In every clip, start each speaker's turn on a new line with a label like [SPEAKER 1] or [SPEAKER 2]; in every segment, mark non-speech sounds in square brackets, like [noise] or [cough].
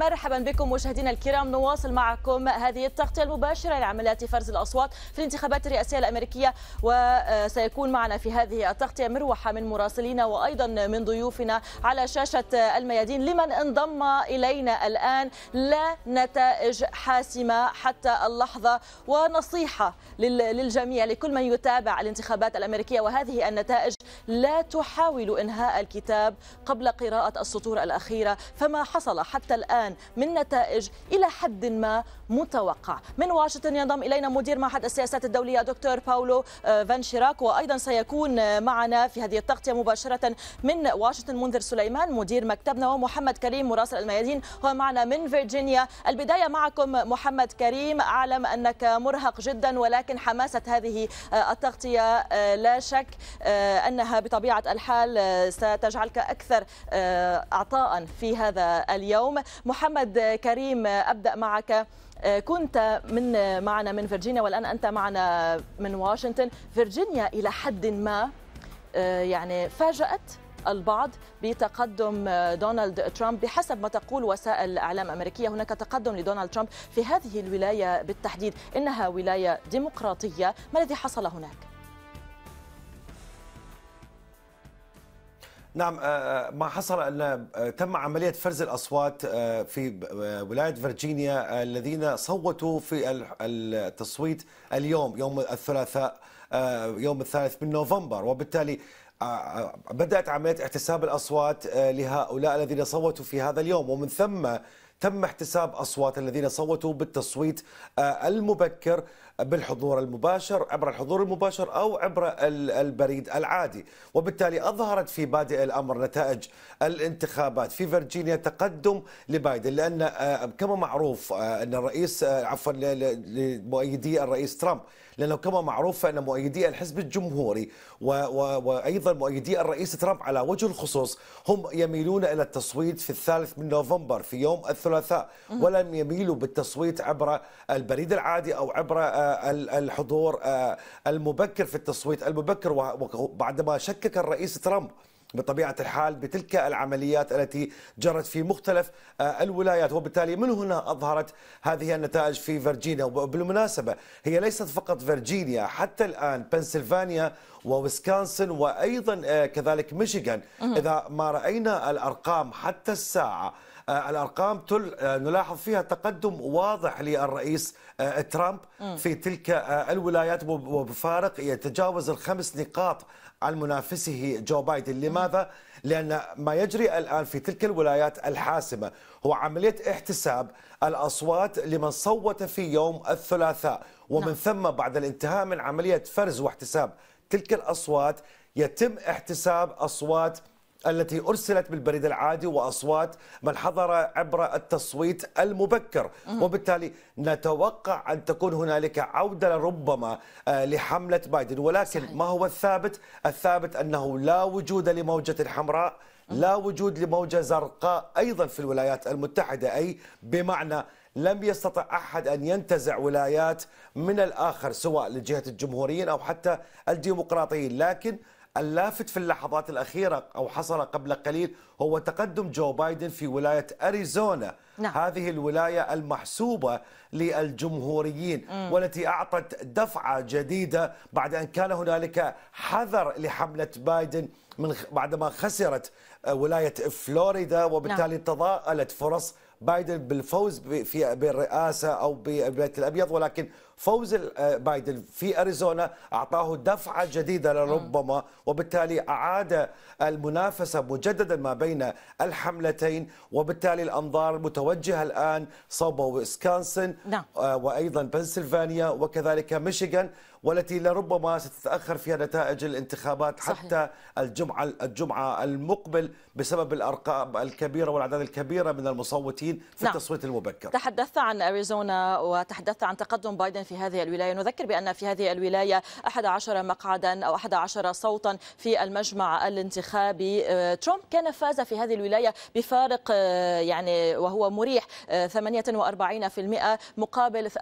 [SPEAKER 1] مرحبا بكم مشاهدينا الكرام نواصل معكم هذه التغطيه المباشره لعمليات فرز الاصوات في الانتخابات الرئاسيه الامريكيه وسيكون معنا في هذه التغطيه مروحه من مراسلينا وايضا من ضيوفنا على شاشه الميادين لمن انضم الينا الان لا نتائج حاسمه حتى اللحظه ونصيحه للجميع لكل من يتابع الانتخابات الامريكيه وهذه النتائج لا تحاول انهاء الكتاب قبل قراءه السطور الاخيره فما حصل حتى الان الآن من نتائج إلى حد ما متوقع من واشنطن ينضم إلينا مدير معهد السياسات الدولية دكتور باولو آه، فان شيراك وأيضا سيكون آه، معنا في هذه التغطية مباشرة من واشنطن منذر سليمان مدير مكتبنا ومحمد كريم مراسل الميادين هو معنا من فيرجينيا البداية معكم محمد كريم أعلم أنك مرهق جدا ولكن حماسة هذه آه، التغطية لا شك أنها بطبيعة الحال ستجعلك أكثر أعطاء في هذا اليوم محمد كريم أبدأ معك كنت من معنا من فرجينيا والآن أنت معنا من واشنطن فرجينيا إلى حد ما آه، يعني فاجأت البعض بتقدم آه، دونالد ترامب بحسب ما تقول وسائل الاعلام الامريكيه هناك تقدم لدونالد ترامب في هذه الولايه بالتحديد انها ولايه ديمقراطيه ما الذي حصل هناك
[SPEAKER 2] نعم آه، آه، ما حصل أن آه، تم عملية فرز الأصوات في ولاية فرجينيا الذين صوتوا في التصويت اليوم يوم الثلاثاء يوم الثالث من نوفمبر وبالتالي بدأت عملية احتساب الأصوات لهؤلاء الذين صوتوا في هذا اليوم ومن ثم تم احتساب اصوات الذين صوتوا بالتصويت المبكر بالحضور المباشر عبر الحضور المباشر او عبر البريد العادي، وبالتالي اظهرت في بادئ الامر نتائج الانتخابات في فيرجينيا تقدم لبايدن لان آه، كما معروف آه، ان الرئيس آه، عفوا لمؤيدي الرئيس ترامب لانه كما معروف فان مؤيدي الحزب الجمهوري و... و... وايضا مؤيدي الرئيس ترامب على وجه الخصوص هم يميلون الى التصويت في الثالث من نوفمبر في يوم الثلاثاء ولم يميلوا بالتصويت عبر البريد العادي او عبر آه، الحضور آه، المبكر في التصويت المبكر وبعدما شكك الرئيس ترامب بطبيعة الحال بتلك العمليات التي جرت في مختلف آه، الولايات وبالتالي من هنا أظهرت هذه النتائج في فرجينيا وبالمناسبة هي ليست فقط فرجينيا حتى الآن بنسلفانيا وويسكونسن وأيضا آه، كذلك ميشيغان إذا ما رأينا الأرقام حتى الساعة آه، الارقام تل نلاحظ فيها تقدم واضح للرئيس ترامب في تلك الولايات وبفارق يتجاوز الخمس نقاط عن منافسه جو بايدن لماذا؟ لأن ما يجري الآن في تلك الولايات الحاسمة هو عملية احتساب الأصوات لمن صوت في يوم الثلاثاء ومن نعم. ثم بعد الانتهاء من عملية فرز واحتساب تلك الأصوات يتم احتساب أصوات التي أرسلت بالبريد العادي وأصوات من حضر عبر التصويت المبكر وبالتالي نتوقع أن تكون هنالك عودة ربما آه، لحملة بايدن ولكن ما هو الثابت؟ الثابت أنه لا وجود لموجة حمراء لا وجود لموجة زرقاء أيضا في الولايات المتحدة أي بمعنى لم يستطع احد ان ينتزع ولايات من الاخر سواء لجهه الجمهوريين او حتى الديمقراطيين، لكن اللافت في اللحظات الأخيرة أو حصل قبل قليل هو تقدم جو بايدن في ولاية أريزونا نعم. هذه الولاية المحسوبة للجمهوريين مم. والتي أعطت دفعة جديدة بعد أن كان هنالك حذر لحملة بايدن من بعدما خسرت آه، ولاية فلوريدا وبالتالي نعم. تضاءلت فرص بايدن بالفوز في بالرئاسة أو بالبيت الأبيض ولكن فوز آه، بايدن في أريزونا أعطاه دفعة جديدة لربما وبالتالي أعاد المنافسة مجددا ما بين الحملتين وبالتالي الأنظار متوجهة الآن صوب ويسكونسن نعم. آه، وأيضا بنسلفانيا وكذلك ميشيغان والتي لربما ستتاخر فيها نتائج الانتخابات صحيح. حتى الجمعه الجمعه المقبل بسبب الارقام الكبيره والاعداد الكبيره من المصوتين في نعم. التصويت المبكر.
[SPEAKER 1] تحدثت عن اريزونا وتحدثت عن تقدم بايدن في هذه الولاية نذكر بأن في هذه الولاية 11 مقعدا أو 11 صوتا في المجمع الانتخابي آه، ترامب كان فاز في هذه الولاية بفارق آه، يعني وهو مريح 48% آه، مقابل 44%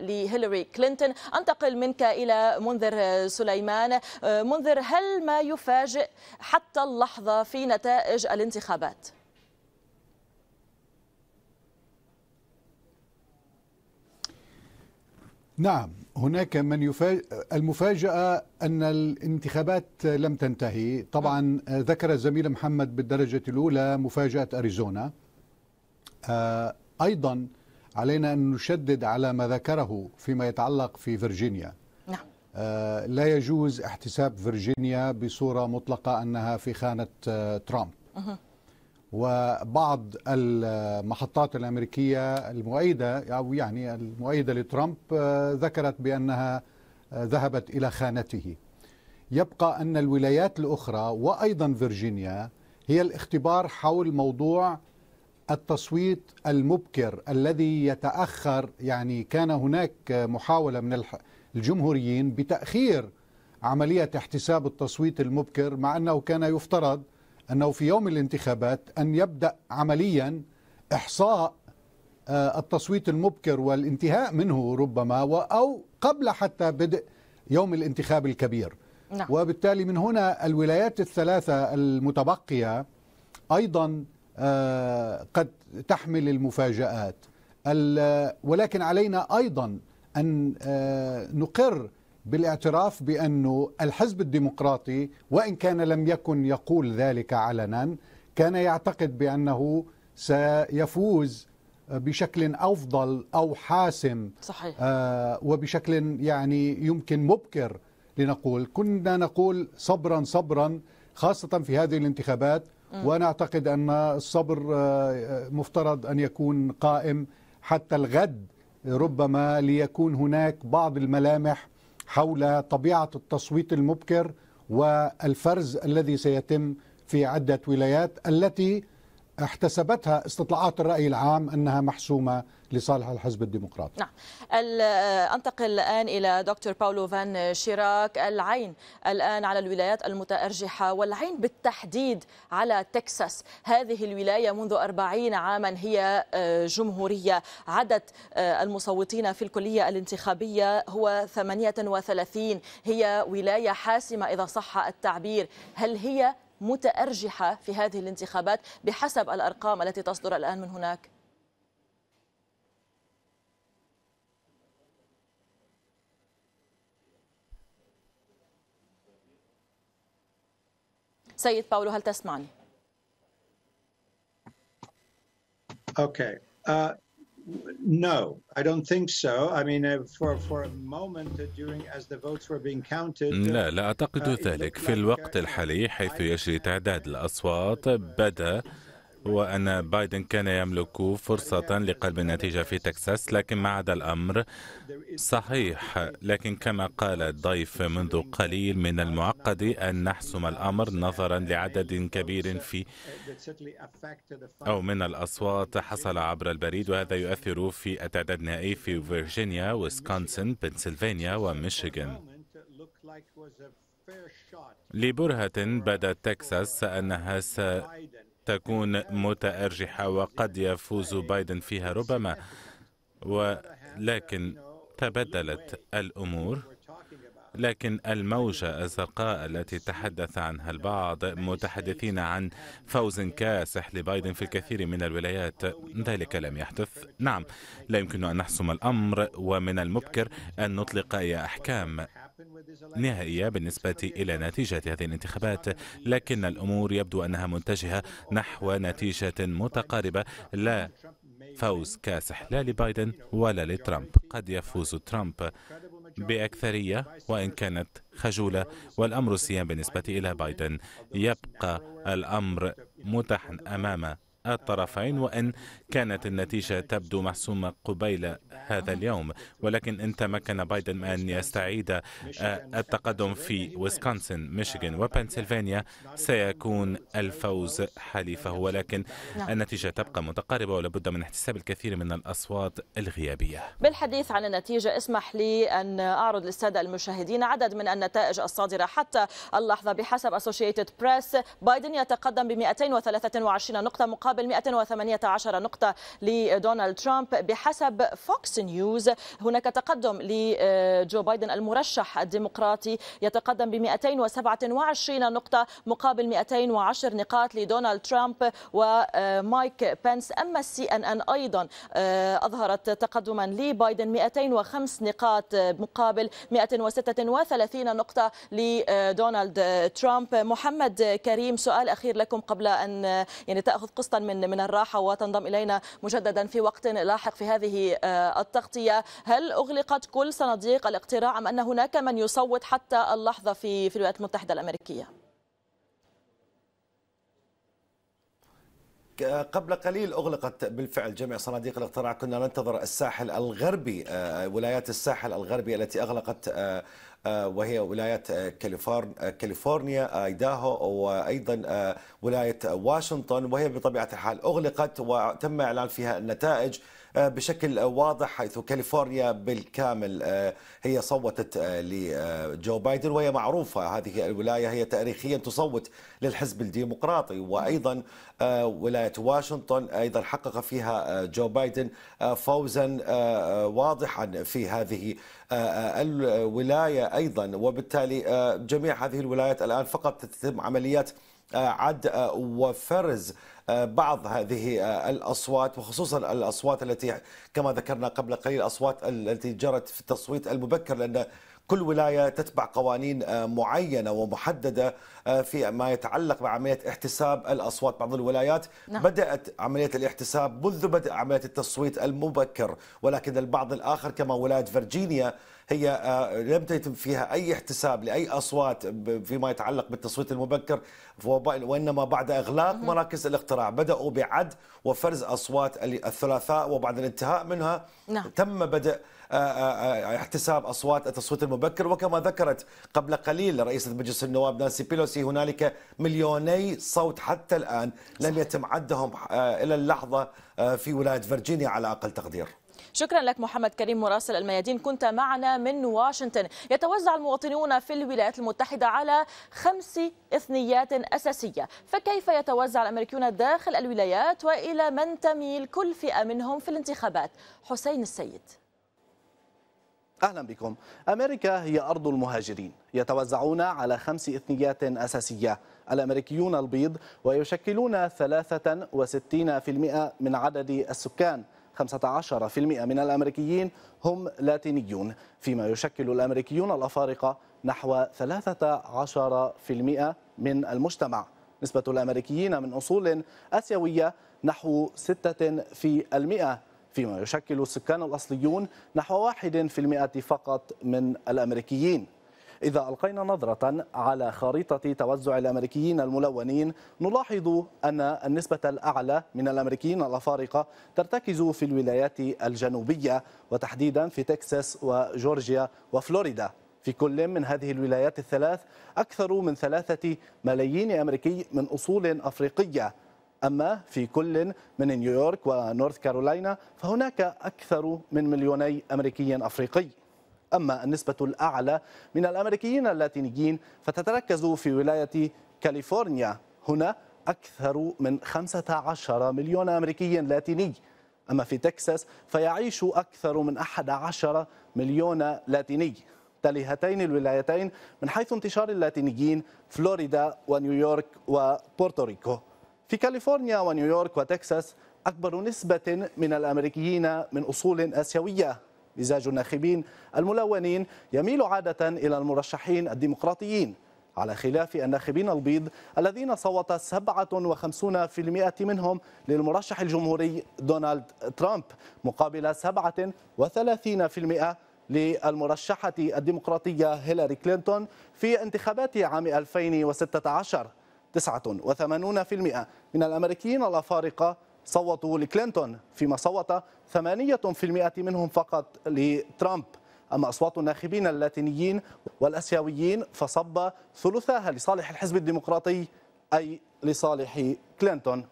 [SPEAKER 1] لهيلاري كلينتون أنتقل منك إلى منذر سليمان منذر هل ما يفاجئ حتى اللحظة في نتائج الانتخابات؟
[SPEAKER 3] نعم هناك من يفاج... المفاجأة أن الانتخابات لم تنتهي طبعا نعم. ذكر الزميل محمد بالدرجة الأولى مفاجأة أريزونا آه، أيضا علينا أن نشدد على ما ذكره فيما يتعلق في فيرجينيا نعم. آه، لا يجوز احتساب فيرجينيا بصورة مطلقة أنها في خانة آه، ترامب وبعض المحطات الامريكيه المؤيده او يعني المؤيده لترامب آه، ذكرت بانها آه، ذهبت الى خانته. يبقى ان الولايات الاخرى وايضا فيرجينيا هي الاختبار حول موضوع التصويت المبكر الذي يتاخر يعني كان هناك محاوله من الجمهوريين بتاخير عمليه احتساب التصويت المبكر مع انه كان يفترض أنه في يوم الانتخابات أن يبدأ عمليا إحصاء آه، التصويت المبكر والانتهاء منه ربما أو قبل حتى بدء يوم الانتخاب الكبير نعم. وبالتالي من هنا الولايات الثلاثة المتبقية أيضا آه، قد تحمل المفاجآت ولكن علينا أيضا أن آه، نقر بالاعتراف بأن الحزب الديمقراطي وإن كان لم يكن يقول ذلك علنا كان يعتقد بأنه سيفوز بشكل أفضل أو حاسم صحيح. آه، وبشكل يعني يمكن مبكر لنقول كنا نقول صبرا صبرا خاصة في هذه الانتخابات ونعتقد وأنا أعتقد أن الصبر آه، مفترض أن يكون قائم حتى الغد ربما ليكون هناك بعض الملامح حول طبيعه التصويت المبكر والفرز الذي سيتم في عده ولايات التي احتسبتها استطلاعات الرأي العام أنها محسومة لصالح الحزب الديمقراطي
[SPEAKER 1] نعم أنتقل الآن إلى دكتور باولو فان شيراك العين الآن على الولايات المتأرجحة والعين بالتحديد على تكساس هذه الولاية منذ أربعين عاما هي آه، جمهورية عدد آه، المصوتين في الكلية الانتخابية هو 38 هي ولاية حاسمة إذا صح التعبير هل هي متأرجحة في هذه الانتخابات بحسب الأرقام التي تصدر الآن من هناك؟ سيد باولو هل تسمعني؟
[SPEAKER 4] Okay. Uh, No, I don't think so. I mean, for for a moment during as the votes were being counted. لا لا أعتقد ذلك
[SPEAKER 5] في الوقت الحالي حيث يجري تعداد الأصوات بدأ هو أن بايدن كان يملك فرصة لقلب النتيجة في تكساس لكن ما عدا الأمر صحيح لكن كما قال الضيف منذ قليل من المعقد أن نحسم الأمر نظرا لعدد كبير في أو من الأصوات حصل عبر البريد وهذا يؤثر في التعداد النهائي في فيرجينيا ويسكونسن بنسلفانيا وميشيغان لبرهة بدأت تكساس أنها س... تكون متأرجحة وقد يفوز بايدن فيها ربما ولكن تبدلت الأمور لكن الموجة الزرقاء التي تحدث عنها البعض متحدثين عن فوز كاسح لبايدن في الكثير من الولايات ذلك لم يحدث نعم لا يمكن أن نحسم الأمر ومن المبكر أن نطلق أي أحكام نهائية بالنسبة إلى نتيجة هذه الانتخابات لكن الأمور يبدو أنها متجهة نحو نتيجة متقاربة لا فوز كاسح لا لبايدن ولا لترامب قد يفوز ترامب بأكثرية وإن كانت خجولة والأمر سيان بالنسبة إلى بايدن يبقى الأمر متاحا أمام الطرفين وإن كانت النتيجة تبدو محسومة قبيل هذا اليوم ولكن إن تمكن بايدن من أن يستعيد آه، التقدم في ويسكونسن ميشيغان وبنسلفانيا سيكون الفوز حليفه ولكن نعم. النتيجة تبقى متقاربة ولابد من احتساب الكثير من الأصوات الغيابية
[SPEAKER 1] بالحديث عن النتيجة اسمح لي أن أعرض للسادة المشاهدين عدد من النتائج الصادرة حتى اللحظة بحسب أسوشيتد بريس بايدن يتقدم ب 223 نقطة مقابل 118 نقطة لدونالد ترامب بحسب فوكس نيوز هناك تقدم لجو بايدن المرشح الديمقراطي يتقدم ب 227 نقطة مقابل 210 نقاط لدونالد ترامب ومايك آه، بنس أما السي أن أن أيضا آه، أظهرت تقدما لبايدن 205 نقاط آه، مقابل 136 نقطة لدونالد ترامب محمد كريم سؤال أخير لكم قبل أن يعني تأخذ قسطا من من الراحة وتنضم إلينا الينا مجددا في وقت لاحق في هذه آه، التغطية هل أغلقت كل صناديق الاقتراع أم أن هناك من يصوت حتى اللحظة في في الولايات المتحدة الأمريكية؟
[SPEAKER 2] قبل قليل أغلقت بالفعل جميع صناديق الاقتراع كنا ننتظر الساحل الغربي آه، ولايات الساحل الغربي التي أغلقت آه، آه، وهي ولايه آه، آه، كاليفورنيا ايداهو وايضا ولايه واشنطن وهي بطبيعه الحال اغلقت وتم اعلان فيها النتائج آه، بشكل واضح حيث كاليفورنيا بالكامل آه، هي صوتت آه، لجو بايدن وهي معروفة هذه الولاية هي تاريخيا تصوت للحزب الديمقراطي وأيضا ولاية واشنطن أيضا حقق فيها جو بايدن فوزا واضحا في هذه الولاية أيضا وبالتالي جميع هذه الولايات الآن فقط تتم عمليات عد وفرز بعض هذه آه، الأصوات وخصوصا الأصوات التي كما ذكرنا قبل قليل الاصوات التي جرت في التصويت المبكر لأن كل ولايه تتبع قوانين آه، معينه ومحدده آه، في ما يتعلق بعمليه احتساب الاصوات، بعض الولايات نعم. بدات عمليه الاحتساب منذ بدء عمليه التصويت المبكر، ولكن البعض الاخر كما ولايه فرجينيا هي آه، لم يتم فيها أي احتساب لأي أصوات فيما يتعلق بالتصويت المبكر وإنما بعد إغلاق مراكز الاقتراع بدأوا بعد وفرز أصوات الثلاثاء وبعد الانتهاء منها نعم. تم بدء آه، آه، احتساب اصوات التصويت المبكر وكما ذكرت قبل قليل رئيسه مجلس النواب نانسي بيلوسي هنالك مليوني صوت حتى الان لم يتم عدهم الى اللحظه في ولايه فرجينيا على اقل تقدير
[SPEAKER 1] شكرا لك محمد كريم مراسل الميادين كنت معنا من واشنطن يتوزع المواطنون في الولايات المتحدة على خمس إثنيات أساسية فكيف يتوزع الأمريكيون داخل الولايات وإلى من تميل كل فئة منهم في الانتخابات حسين السيد
[SPEAKER 6] أهلا بكم أمريكا هي أرض المهاجرين يتوزعون على خمس إثنيات أساسية الأمريكيون البيض ويشكلون 63% من عدد السكان 15% من الأمريكيين هم لاتينيون فيما يشكل الأمريكيون الأفارقة نحو 13% من المجتمع نسبة الأمريكيين من أصول أسيوية نحو 6% فيما يشكل السكان الأصليون نحو 1% فقط من الأمريكيين إذا ألقينا نظرة على خريطة توزع الأمريكيين الملونين نلاحظ أن النسبة الأعلى من الأمريكيين الأفارقة ترتكز في الولايات الجنوبية وتحديدا في تكساس وجورجيا وفلوريدا في كل من هذه الولايات الثلاث أكثر من ثلاثة ملايين أمريكي من أصول أفريقية أما في كل من نيويورك ونورث كارولاينا فهناك أكثر من مليوني أمريكي أفريقي أما النسبة الأعلى من الأمريكيين اللاتينيين فتتركز في ولاية كاليفورنيا هنا أكثر من 15 مليون أمريكي لاتيني أما في تكساس فيعيش أكثر من 11 مليون لاتيني تلي هاتين الولايتين من حيث انتشار اللاتينيين فلوريدا ونيويورك وبورتوريكو في كاليفورنيا ونيويورك وتكساس أكبر نسبة من الأمريكيين من أصول آسيوية مزاج الناخبين الملونين يميل عادة إلى المرشحين الديمقراطيين على خلاف الناخبين البيض الذين صوت 57% منهم للمرشح الجمهوري دونالد ترامب مقابل 37% للمرشحة الديمقراطية هيلاري كلينتون في انتخابات عام 2016 89% من الأمريكيين الأفارقة صوتوا لكلينتون فيما صوت 8% منهم فقط لترامب أما أصوات الناخبين اللاتينيين والأسيويين فصب ثلثاها لصالح الحزب الديمقراطي أي لصالح كلينتون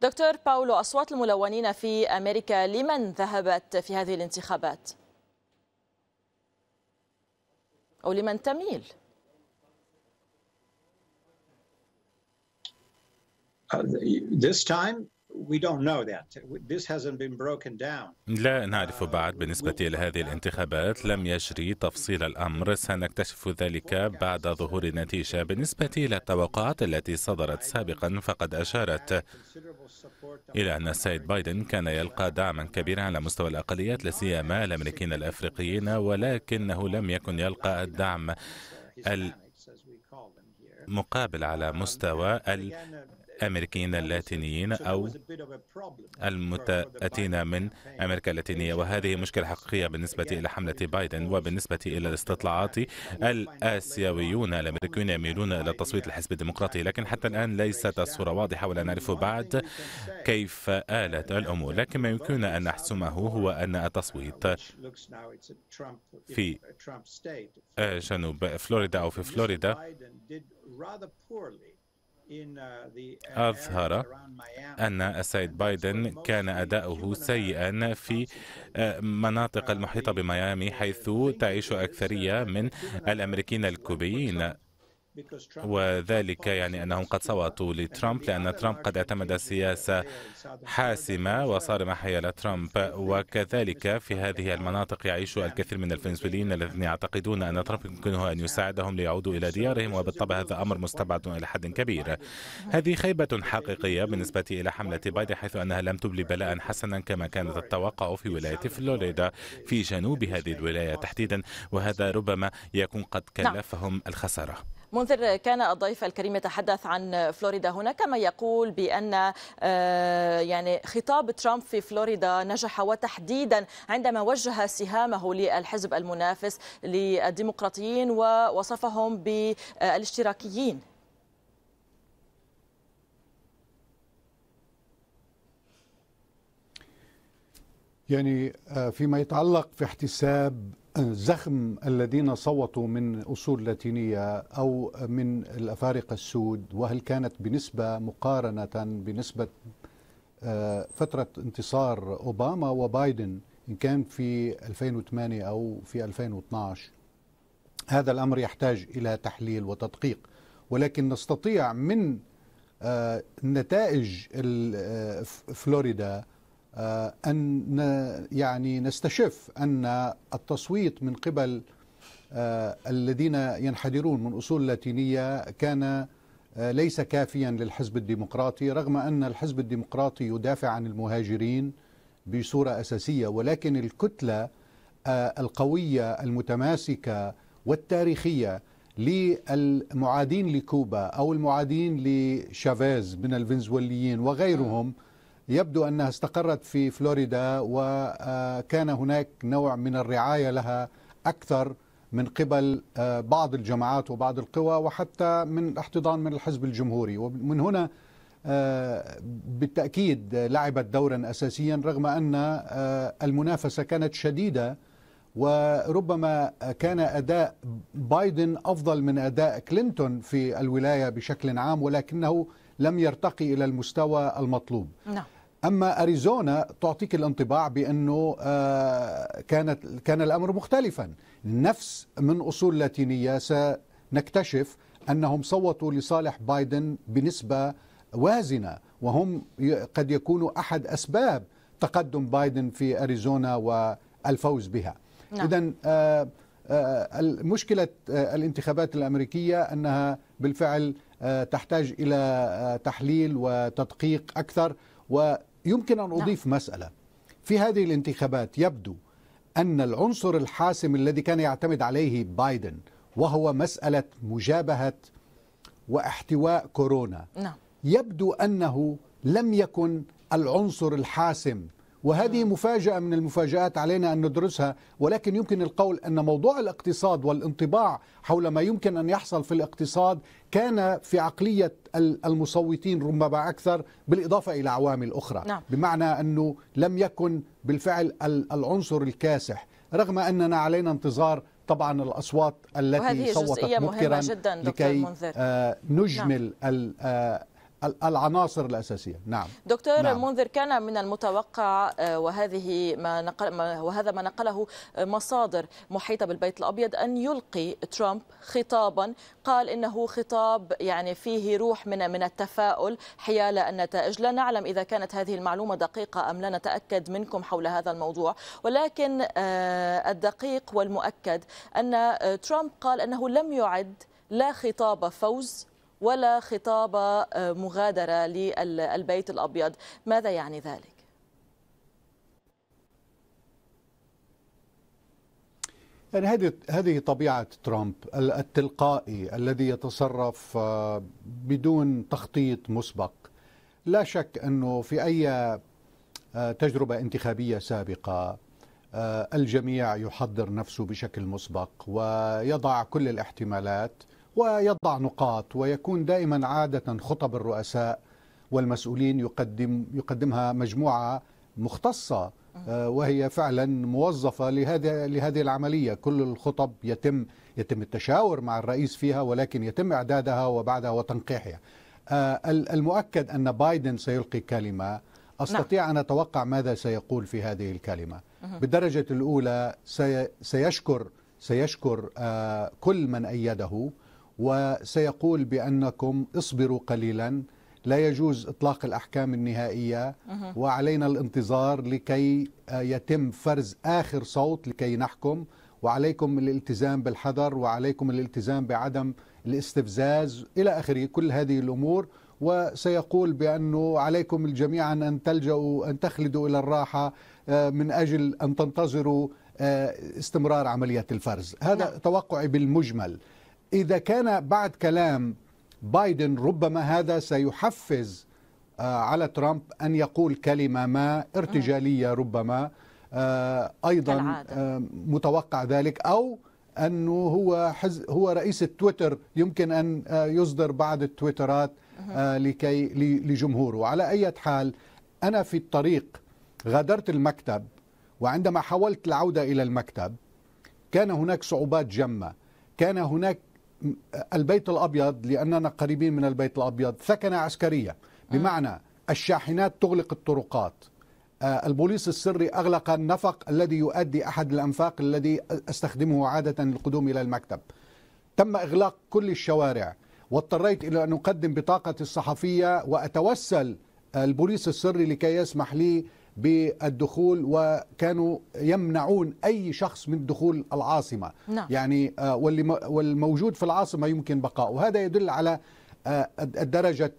[SPEAKER 1] دكتور باولو أصوات الملونين في أمريكا لمن ذهبت في هذه الانتخابات؟ أو لمن تميل؟
[SPEAKER 4] this time we don't know that. This hasn't been broken down.
[SPEAKER 5] لا نعرف بعد بالنسبة إلى هذه الانتخابات لم يجري تفصيل الأمر سنكتشف ذلك بعد ظهور النتيجة بالنسبة إلى التوقعات التي صدرت سابقا فقد أشارت إلى أن السيد بايدن كان يلقى دعما كبيرا على مستوى الأقليات لسيما الأمريكيين الأفريقيين ولكنه لم يكن يلقى الدعم المقابل على مستوى الأمريكيين اللاتينيين أو المتأتين من أمريكا اللاتينية وهذه مشكلة حقيقية بالنسبة إلى حملة بايدن وبالنسبة إلى الاستطلاعات الآسيويون الأمريكيون يميلون إلى تصويت الحزب الديمقراطي لكن حتى الآن ليست الصورة واضحة ولا نعرف بعد كيف آلت الأمور لكن ما يمكننا أن نحسمه هو أن التصويت في جنوب فلوريدا أو في فلوريدا آه، أظهر أن السيد بايدن كان أداؤه سيئا في آه، مناطق المحيطة بميامي حيث تعيش أكثرية من الأمريكيين الكوبيين وذلك يعني أنهم قد صوتوا لترامب لأن ترامب قد اعتمد سياسة حاسمة وصار حيال ترامب وكذلك في هذه المناطق يعيش الكثير من الفنزويليين الذين يعتقدون أن ترامب يمكنه أن يساعدهم ليعودوا إلى ديارهم وبالطبع هذا أمر مستبعد إلى حد كبير هذه خيبة حقيقية بالنسبة إلى حملة بايدن حيث أنها لم تبلي بلاء حسنا كما كانت تتوقع في ولاية فلوريدا في جنوب هذه الولاية تحديدا وهذا ربما يكون قد نعم. كلفهم الخسارة
[SPEAKER 1] منذر كان الضيف الكريم يتحدث عن فلوريدا هناك من يقول بأن آه، يعني خطاب ترامب في فلوريدا نجح وتحديدا عندما وجه سهامه للحزب المنافس للديمقراطيين ووصفهم بالاشتراكيين
[SPEAKER 3] يعني آه، فيما يتعلق في احتساب زخم الذين صوتوا من أصول لاتينية أو من الأفارقة السود وهل كانت بنسبة مقارنة بنسبة آه، فترة انتصار أوباما وبايدن إن كان في 2008 أو في 2012 هذا الأمر يحتاج إلى تحليل وتدقيق ولكن نستطيع من آه، نتائج آه، فلوريدا آه، أن يعني نستشف أن التصويت من قبل آه، الذين ينحدرون من أصول لاتينية كان آه، ليس كافيا للحزب الديمقراطي رغم أن الحزب الديمقراطي يدافع عن المهاجرين بصورة أساسية ولكن الكتلة القوية المتماسكة والتاريخية للمعادين لكوبا أو المعادين لشافيز من الفنزويليين وغيرهم نعم. يبدو أنها استقرت في فلوريدا وكان آه، هناك نوع من الرعاية لها أكثر من قبل آه، بعض الجماعات وبعض القوى وحتى من الاحتضان من الحزب الجمهوري ومن هنا آه، بالتأكيد لعبت دورا أساسيا رغم أن المنافسة كانت شديدة وربما كان أداء بايدن أفضل من أداء كلينتون في الولاية بشكل عام ولكنه لم يرتقي إلى المستوى المطلوب نعم. اما اريزونا تعطيك الانطباع بانه آه، كانت كان الامر مختلفا نفس من اصول لاتينيه سنكتشف انهم صوتوا لصالح بايدن بنسبه وازنه وهم قد يكونوا احد اسباب تقدم بايدن في اريزونا والفوز بها نعم. اذا آه، آه، مشكله الانتخابات الامريكيه انها بالفعل تحتاج الى تحليل وتدقيق اكثر و يمكن أن نعم. أضيف نعم. مسألة في هذه الانتخابات يبدو أن العنصر الحاسم الذي كان يعتمد عليه بايدن وهو مسألة مجابهة واحتواء كورونا نعم. يبدو أنه لم يكن العنصر الحاسم وهذه مفاجأة من المفاجآت علينا أن ندرسها ولكن يمكن القول أن موضوع الاقتصاد والانطباع حول ما يمكن أن يحصل في الاقتصاد كان في عقلية المصوتين ربما أكثر بالإضافة إلى عوامل أخرى نعم. بمعنى أنه لم يكن بالفعل العنصر الكاسح رغم أننا علينا انتظار طبعا الأصوات التي صوتت مبكرا لكي منذر. آه، نجمل نعم. آه، العناصر الأساسية نعم
[SPEAKER 1] دكتور نعم. منذر كان من المتوقع آه، وهذه ما نقل وهذا ما نقله آه، مصادر محيطة بالبيت الأبيض أن يلقي ترامب خطابا قال إنه خطاب يعني فيه روح من من التفاؤل حيال النتائج لا نعلم إذا كانت هذه المعلومة دقيقة أم لا نتأكد منكم حول هذا الموضوع ولكن آه، الدقيق والمؤكد أن ترامب قال أنه لم يعد لا خطاب فوز ولا خطابة آه، مغادرة للبيت الأبيض ماذا يعني ذلك؟
[SPEAKER 3] يعني هذه هذه طبيعه ترامب التلقائي الذي يتصرف آه، بدون تخطيط مسبق لا شك انه في اي آه، تجربه انتخابيه سابقه الجميع يحضر نفسه بشكل مسبق ويضع كل الاحتمالات ويضع نقاط ويكون دائما عادة خطب الرؤساء والمسؤولين يقدم يقدمها مجموعة مختصة آه، وهي فعلا موظفة لهذه لهذه العملية كل الخطب يتم يتم التشاور مع الرئيس فيها ولكن يتم إعدادها وبعدها وتنقيحها آه، المؤكد أن بايدن سيلقي كلمة نعم. أستطيع أن أتوقع ماذا سيقول في هذه الكلمة بالدرجة الأولى سيشكر سيشكر آه، كل من أيده وسيقول بأنكم اصبروا قليلا لا يجوز إطلاق الأحكام النهائية وعلينا الانتظار لكي آه، يتم فرز آخر صوت لكي نحكم وعليكم الالتزام بالحذر وعليكم الالتزام بعدم الاستفزاز إلى آخره كل هذه الأمور وسيقول بأنه عليكم الجميع أن تلجأوا أن تخلدوا إلى الراحة آه، من أجل أن تنتظروا آه، استمرار عملية الفرز هذا نعم. توقعي بالمجمل إذا كان بعد كلام بايدن ربما هذا سيحفز آه، على ترامب أن يقول كلمة ما ارتجالية ربما آه، أيضا آه، متوقع ذلك أو أنه هو, حز هو رئيس التويتر يمكن أن يصدر بعض التويترات لكي لجمهوره على أي حال أنا في الطريق غادرت المكتب وعندما حاولت العودة إلى المكتب كان هناك صعوبات جمة كان هناك البيت الأبيض لأننا قريبين من البيت الأبيض ثكنة عسكرية بمعنى الشاحنات تغلق الطرقات آه، البوليس السري أغلق النفق الذي يؤدي أحد الأنفاق الذي أستخدمه عادة للقدوم إلى المكتب تم إغلاق كل الشوارع واضطريت إلى أن أقدم بطاقة الصحفية وأتوسل آه، البوليس السري لكي يسمح لي بالدخول وكانوا يمنعون أي شخص من دخول العاصمة نعم. يعني آه، والموجود في العاصمة يمكن بقاؤه وهذا يدل على آه، درجة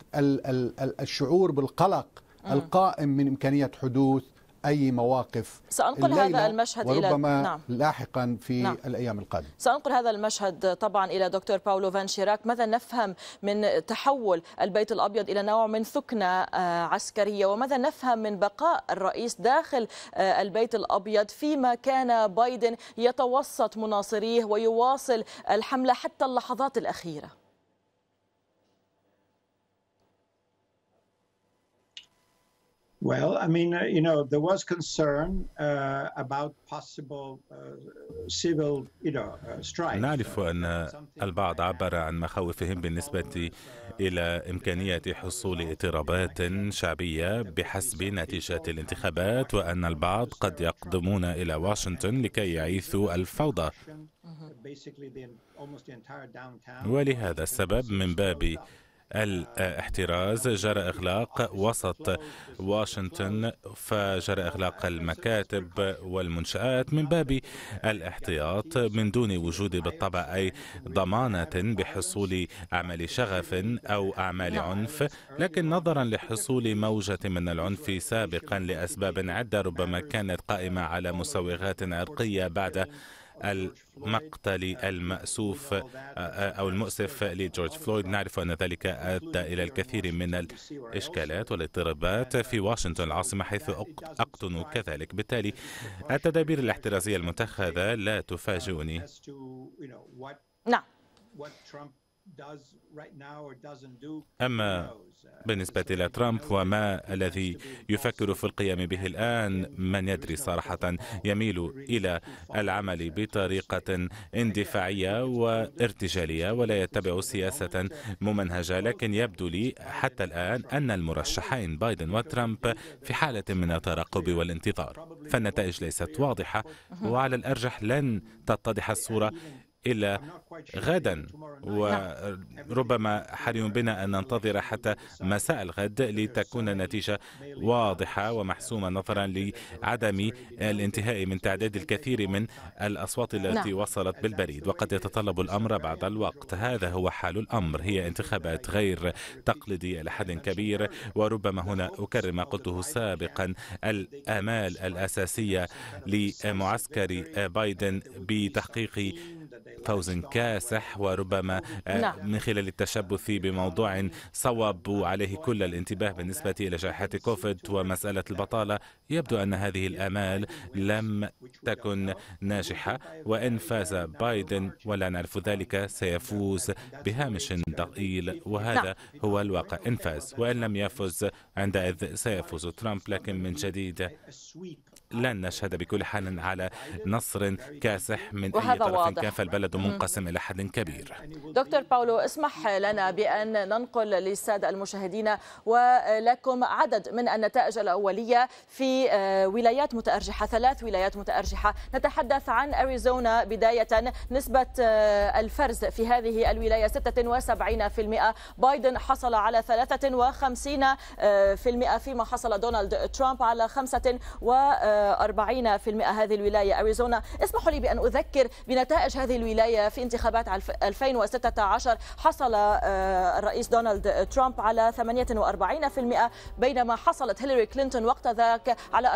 [SPEAKER 3] الشعور بالقلق القائم من إمكانية حدوث أي مواقف سأنقل هذا المشهد وربما إلى وربما نعم. لاحقا في نعم. الأيام القادمة
[SPEAKER 1] سأنقل هذا المشهد طبعا إلى دكتور باولو فان شيراك ماذا نفهم من تحول البيت الأبيض إلى نوع من ثكنة آه، عسكرية وماذا نفهم من بقاء الرئيس داخل آه، البيت الأبيض فيما كان بايدن يتوسط مناصريه ويواصل الحملة حتى اللحظات الأخيرة
[SPEAKER 4] Well, I mean, uh, you know, there was concern uh, about possible uh, civil, you know, uh,
[SPEAKER 5] strike. نعرف أن uh, البعض عبر عن مخاوفهم بالنسبة إلى إمكانية حصول اضطرابات شعبية بحسب نتيجة الانتخابات وأن البعض قد يقدمون إلى واشنطن لكي يعيثوا الفوضى. ولهذا السبب من باب الاحتراز جرى إغلاق وسط واشنطن فجرى إغلاق المكاتب والمنشآت من باب الاحتياط من دون وجود بالطبع أي ضمانة بحصول أعمال شغف أو أعمال عنف لكن نظرا لحصول موجة من العنف سابقا لأسباب عدة ربما كانت قائمة على مسوغات عرقية بعد المقتل المأسوف آه، آه، أو المؤسف لجورج فلويد نعرف أن ذلك أدى إلى الكثير من الإشكالات والاضطرابات في واشنطن العاصمة حيث أقطن كذلك بالتالي التدابير الاحترازية المتخذة لا تفاجئني نعم أما uh, بالنسبة إلى ترامب وما الذي يفكر في القيام به الآن من يدري صراحة يميل إلى العمل بطريقة اندفاعية وارتجالية ولا يتبع سياسة uh, ممنهجة لكن يبدو لي حتى الآن أن المرشحين بايدن وترامب في حالة من الترقب والانتظار فالنتائج ليست واضحة وعلى الأرجح لن تتضح الصورة إلى غدا وربما حري بنا أن ننتظر حتى مساء الغد لتكون النتيجة واضحة ومحسومة نظرا لعدم الانتهاء من تعداد الكثير من الأصوات التي نعم. وصلت بالبريد وقد يتطلب الأمر بعض الوقت هذا هو حال الأمر هي انتخابات غير تقليدية لحد كبير وربما هنا أكرر ما قلته سابقا الآمال الأساسية لمعسكر بايدن بتحقيق فوز كاسح وربما آه، نعم. من خلال التشبث بموضوع صوب عليه كل الانتباه بالنسبة إلى جائحة كوفيد ومسألة البطالة يبدو أن هذه الآمال لم تكن ناجحة وإن فاز بايدن ولا نعرف ذلك سيفوز بهامش ضئيل وهذا نعم. هو الواقع إن فاز وإن لم يفز عندئذ سيفوز ترامب لكن من جديد لن نشهد بكل حال على نصر كاسح من أي طرف واضح. كان فالبلد منقسم إلى حد كبير
[SPEAKER 1] دكتور باولو اسمح لنا بأن ننقل للسادة المشاهدين ولكم عدد من النتائج الأولية في آه، ولايات متأرجحة ثلاث ولايات متأرجحة نتحدث عن أريزونا بداية نسبة آه، الفرز في هذه الولاية 76% بايدن حصل على 53% آه، فيما حصل دونالد ترامب على 5 و 40% هذه الولاية أريزونا اسمحوا لي بأن أذكر بنتائج هذه الولاية في انتخابات 2016 حصل آه، الرئيس دونالد ترامب على 48% بينما حصلت هيلاري كلينتون وقت ذاك على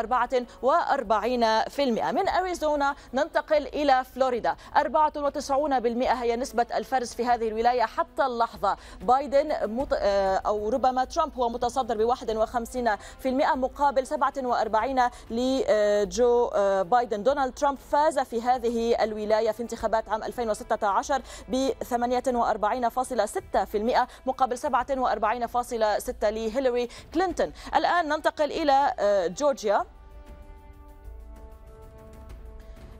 [SPEAKER 1] 44% من أريزونا ننتقل إلى فلوريدا 94% هي نسبة الفرز في هذه الولاية حتى اللحظة بايدن مت... آه، أو ربما ترامب هو متصدر ب 51% مقابل 47 ل آه، آه، جو آه، بايدن دونالد ترامب فاز في هذه الولاية في انتخابات عام 2016 ب 48.6% مقابل 47.6 لهيلاري كلينتون الآن ننتقل إلى آه، جورجيا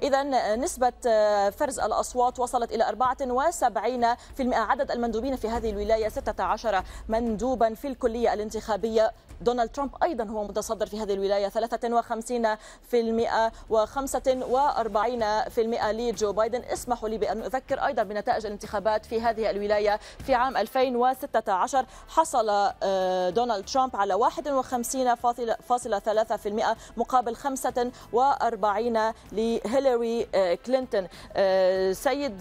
[SPEAKER 1] إذا نسبة فرز الأصوات وصلت إلى 74% عدد المندوبين في هذه الولاية 16 مندوبا في الكلية الانتخابية دونالد ترامب أيضا هو متصدر في هذه الولاية 53% و45% لجو بايدن اسمحوا لي بأن أذكر أيضا بنتائج الانتخابات في هذه الولاية في عام 2016 حصل آه، دونالد ترامب على 51.3% مقابل 45 لهيلاري هيلاري كلينتون uh, uh, سيد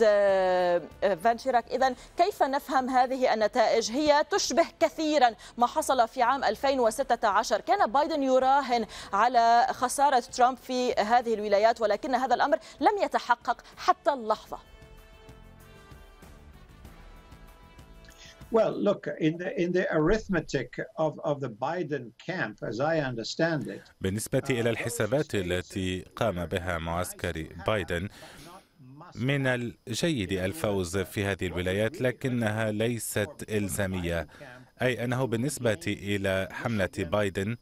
[SPEAKER 1] فان شيراك إذا كيف نفهم هذه النتائج هي تشبه كثيرا ما حصل في عام 2016 كان بايدن يراهن على خسارة ترامب في هذه الولايات ولكن هذا الأمر لم يتحقق حتى اللحظة
[SPEAKER 4] Well, look in the in the arithmetic of of the Biden camp, as I understand it.
[SPEAKER 5] بالنسبة إلى uh, الحسابات التي قام بها معسكر بايدن. من الجيد الفوز في هذه الولايات لكنها ليست إلزامية أي أنه بالنسبة إلى حملة بايدن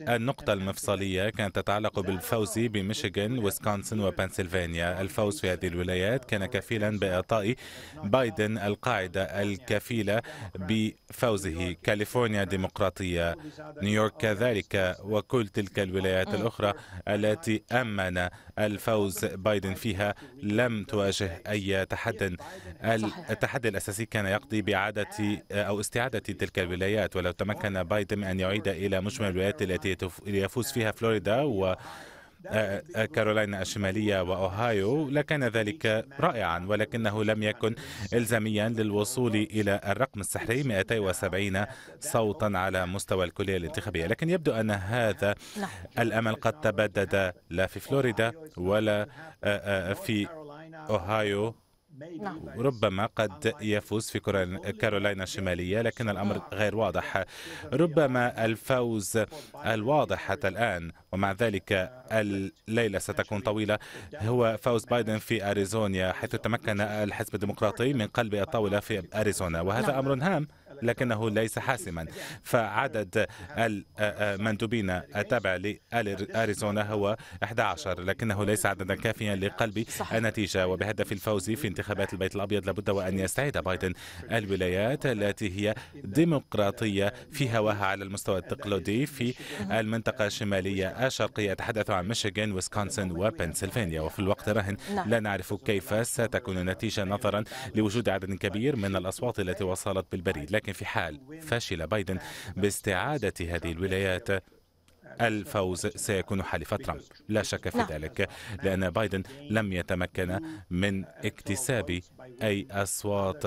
[SPEAKER 5] النقطة المفصلية كانت تتعلق بالفوز بميشيغان ويسكونسن وبنسلفانيا الفوز في هذه الولايات كان كفيلا بإعطاء بايدن القاعدة الكفيلة بفوزه كاليفورنيا ديمقراطية نيويورك كذلك وكل تلك الولايات الأخرى التي أمن الفوز بايدن فيها لم تواجه أي تحد التحدي الأساسي كان يقضي بإعادة أو استعادة تلك الولايات ولو تمكن بايدن أن يعيد إلى مجمل الولايات التي يفوز فيها فلوريدا و كارولينا الشمالية وأوهايو لكان ذلك رائعا ولكنه لم يكن إلزاميا للوصول إلى الرقم السحري 270 صوتا على مستوى الكلية الانتخابية لكن يبدو أن هذا نعم. الأمل قد تبدد لا في فلوريدا ولا في أوهايو نعم. ربما قد يفوز في كارولينا الشمالية لكن الأمر غير واضح ربما الفوز الواضح حتى الآن ومع ذلك الليلة ستكون طويلة هو فوز بايدن في أريزونيا حيث تمكن الحزب الديمقراطي من قلب الطاولة في أريزونا وهذا أمر هام لكنه ليس حاسما فعدد المندوبين التابع لأريزونا هو 11 لكنه ليس عددا كافيا لقلب النتيجة وبهدف الفوز في انتخابات البيت الأبيض لابد وأن يستعيد بايدن الولايات التي هي ديمقراطية في هواها على المستوى التقليدي في المنطقة الشمالية الشرقي يتحدث عن ميشيغان ويسكونسن وبنسلفانيا وفي الوقت الراهن نعم. لا نعرف كيف ستكون النتيجة نظرا لوجود عدد كبير من الأصوات التي وصلت بالبريد لكن في حال فشل بايدن باستعادة هذه الولايات الفوز سيكون حليف ترامب لا شك في نعم. ذلك لأن بايدن لم يتمكن من اكتساب أي أصوات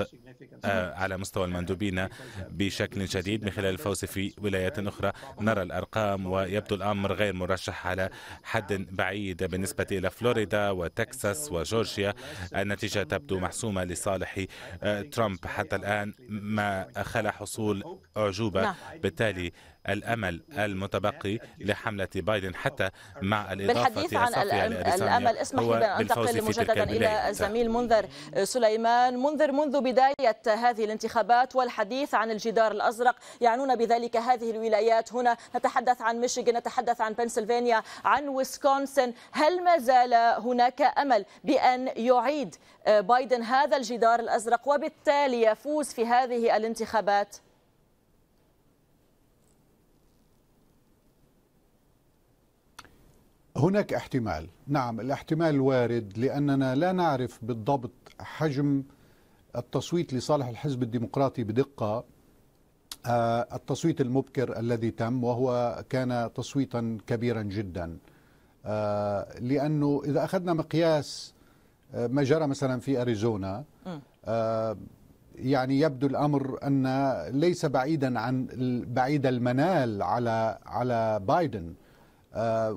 [SPEAKER 5] آه، على مستوى المندوبين بشكل شديد من خلال الفوز في ولايات أخرى نرى الأرقام ويبدو الأمر غير مرشح على حد بعيد بالنسبة إلى فلوريدا وتكساس وجورجيا النتيجة تبدو محسومة لصالح آه، ترامب حتى الآن ما خلا حصول أعجوبة نعم. بالتالي الامل المتبقي لحمله بايدن حتى مع الاضافه بالحديث عن الامل اسمح لي بان انتقل مجددا الى الزميل
[SPEAKER 1] منذر سليمان منذر منذ بدايه هذه الانتخابات والحديث عن الجدار الازرق يعنون بذلك هذه الولايات هنا نتحدث عن ميشيغان نتحدث عن بنسلفانيا عن ويسكونسن هل ما زال هناك امل بان يعيد بايدن هذا الجدار الازرق وبالتالي يفوز في هذه الانتخابات
[SPEAKER 3] هناك احتمال نعم الاحتمال وارد لأننا لا نعرف بالضبط حجم التصويت لصالح الحزب الديمقراطي بدقة آه، التصويت المبكر الذي تم وهو كان تصويتا كبيرا جدا آه، لأنه إذا أخذنا مقياس آه، ما جرى مثلا في أريزونا يعني يبدو الأمر أن ليس بعيدا عن بعيد المنال على على بايدن آه،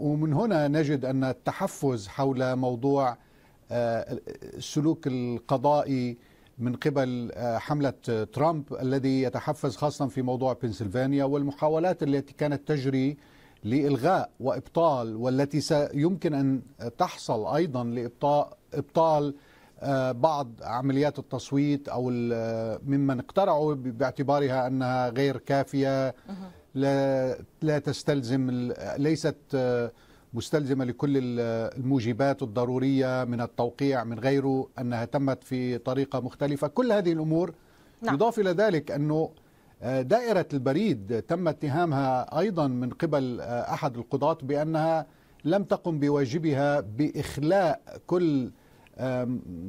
[SPEAKER 3] ومن هنا نجد أن التحفز حول موضوع آه، السلوك القضائي من قبل آه، حملة ترامب الذي يتحفز خاصة في موضوع بنسلفانيا والمحاولات التي كانت تجري لإلغاء وإبطال والتي سيمكن أن تحصل أيضا لإبطال بعض عمليات التصويت أو ممن اقترعوا باعتبارها أنها غير كافية لا لا تستلزم ليست آه، مستلزمه لكل الموجبات الضروريه من التوقيع من غيره انها تمت في طريقه مختلفه كل هذه الامور نعم. يضاف الى ذلك انه آه، دائره البريد تم اتهامها ايضا من قبل آه، احد القضاه بانها لم تقم بواجبها باخلاء كل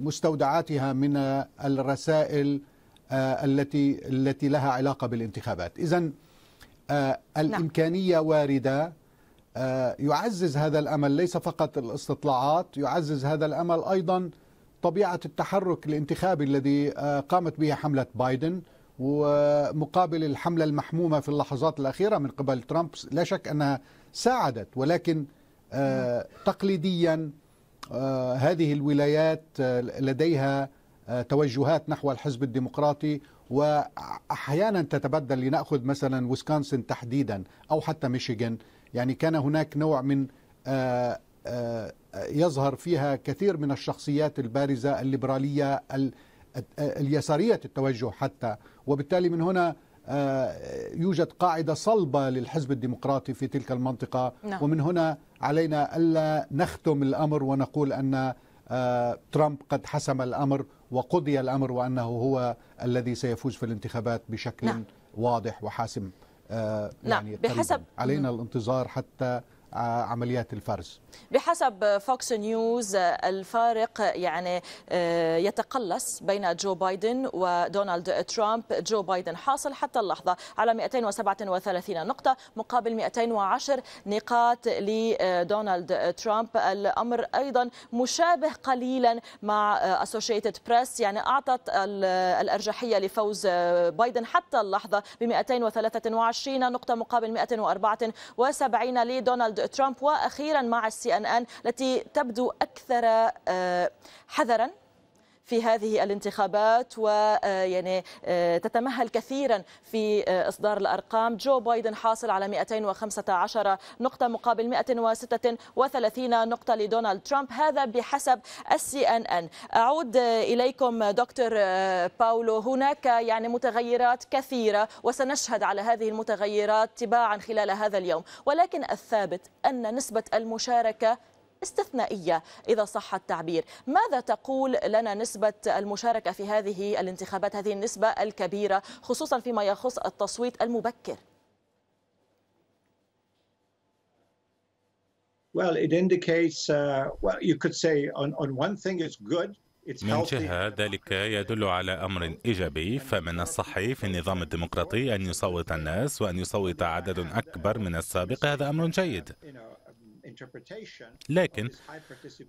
[SPEAKER 3] مستودعاتها من الرسائل التي التي لها علاقه بالانتخابات اذا آه، نعم. الإمكانية واردة آه، يعزز هذا الأمل ليس فقط الاستطلاعات يعزز هذا الأمل أيضا طبيعة التحرك الانتخابي الذي آه، قامت به حملة بايدن ومقابل الحملة المحمومة في اللحظات الأخيرة من قبل ترامب لا شك أنها ساعدت ولكن تقليديا هذه الولايات لديها توجهات نحو الحزب الديمقراطي واحيانا تتبدل لناخذ مثلا ويسكونسن تحديدا او حتى ميشيغان يعني كان هناك نوع من آه، آه، يظهر فيها كثير من الشخصيات البارزه الليبراليه اليساريه التوجه حتى وبالتالي من هنا آه، يوجد قاعدة صلبة للحزب الديمقراطي في تلك المنطقة نعم. ومن هنا علينا ألا نختم الأمر ونقول أن ترامب قد حسم الأمر وقضي الأمر وأنه هو الذي سيفوز في الانتخابات بشكل نعم. واضح وحاسم آه نعم. يعني بحسب علينا الانتظار حتى عمليات الفرز
[SPEAKER 1] بحسب فوكس نيوز الفارق يعني آه، يتقلص بين جو بايدن ودونالد ترامب جو بايدن حاصل حتى اللحظة على 237 نقطة مقابل 210 نقاط لدونالد آه، ترامب الأمر أيضا مشابه قليلا مع أسوشيتد آه، بريس يعني أعطت الأرجحية لفوز بايدن حتى اللحظة ب 223 نقطة مقابل 174 لدونالد ترامب واخيرا مع السي ان ان التي تبدو اكثر آه، حذرا في هذه الانتخابات ويعني آه، آه، تتمهل كثيرا في آه، إصدار الأرقام جو بايدن حاصل على 215 نقطة مقابل 136 نقطة لدونالد ترامب هذا بحسب السي ان ان أعود إليكم دكتور باولو هناك يعني متغيرات كثيرة وسنشهد على هذه المتغيرات تباعا خلال هذا اليوم ولكن الثابت أن نسبة المشاركة استثنائية إذا صح التعبير ماذا تقول لنا نسبة المشاركة في هذه الانتخابات هذه النسبة الكبيرة خصوصا فيما يخص التصويت المبكر
[SPEAKER 4] Well, it indicates, uh, well, you could say on, on one thing it's good.
[SPEAKER 5] من جهة ذلك يدل على أمر إيجابي فمن الصحي في النظام الديمقراطي أن يصوت الناس وأن يصوت عدد أكبر من السابق هذا أمر جيد
[SPEAKER 4] لكن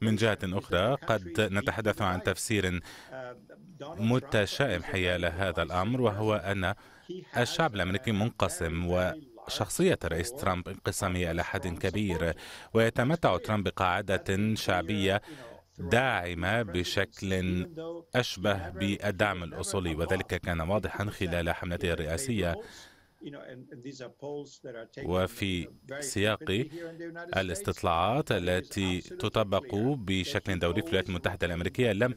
[SPEAKER 4] من
[SPEAKER 5] جهة أخرى قد نتحدث عن تفسير متشائم حيال هذا الأمر وهو أن الشعب الأمريكي منقسم و شخصية الرئيس ترامب انقسامية إلى حد كبير ويتمتع ترامب بقاعدة شعبية داعمة بشكل أشبه بالدعم الأصولي وذلك كان واضحا خلال حملته الرئاسية
[SPEAKER 4] Uh, وفي سياق
[SPEAKER 5] الاستطلاعات التي تطبق بشكل دوري في الولايات المتحدة الأمريكية لم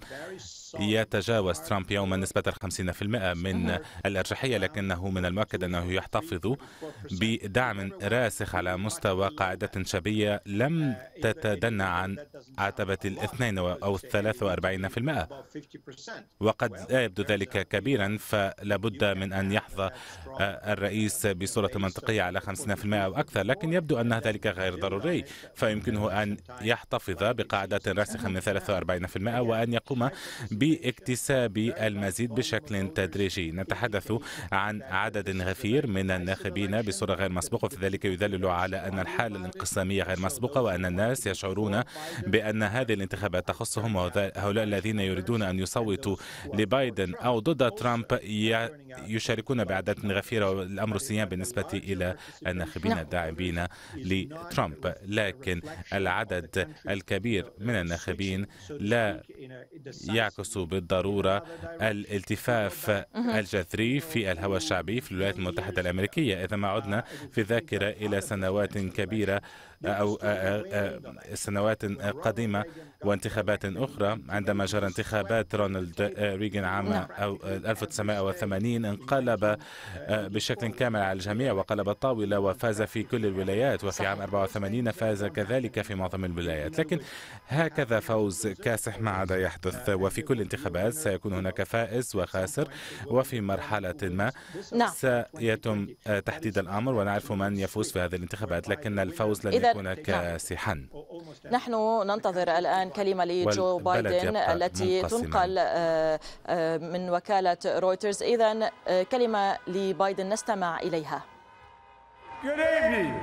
[SPEAKER 5] يتجاوز ترامب يوما نسبة 50% من الأرجحية لكنه من المؤكد أنه يحتفظ بدعم راسخ على مستوى قاعدة شعبية لم uh, تتدنى عن عتبة الاثنين أو الثلاث وأربعين في المائة وقد لا يبدو ذلك كبيرا فلابد من أن يحظى آه، الرئيس الرئيس بصورة منطقية على 50% أو أكثر لكن يبدو أن ذلك غير ضروري فيمكنه أن يحتفظ بقاعدة راسخة من 43% وأن يقوم باكتساب المزيد بشكل تدريجي نتحدث عن عدد غفير من الناخبين بصورة غير مسبوقة فذلك يدلل على أن الحالة الانقسامية غير مسبوقة وأن الناس يشعرون بأن هذه الانتخابات تخصهم وهؤلاء الذين يريدون أن يصوتوا لبايدن أو ضد ترامب يشاركون بعدد غفيرة الامر الصيني بالنسبه الى الناخبين نعم. الداعمين لترامب لكن العدد الكبير من الناخبين لا يعكس بالضروره الالتفاف الجذري في الهوى الشعبي في الولايات المتحده الامريكيه اذا ما عدنا في الذاكره الى سنوات كبيره أو سنوات قديمة وانتخابات أخرى عندما جرى انتخابات رونالد آه، ريغن عام 1980 نعم. آه، انقلب آه، بشكل كامل على الجميع وقلب الطاولة وفاز في كل الولايات وفي عام 84 فاز كذلك في معظم الولايات لكن هكذا فوز كاسح ما عاد يحدث وفي كل انتخابات سيكون هناك فائز وخاسر وفي مرحلة ما سيتم تحديد الأمر ونعرف من يفوز في هذه الانتخابات لكن الفوز لن يكون هناك سحا
[SPEAKER 1] نحن ننتظر الآن كلمة لجو بايدن التي تنقل من وكالة رويترز إذا كلمة لبايدن نستمع إليها
[SPEAKER 4] Good evening.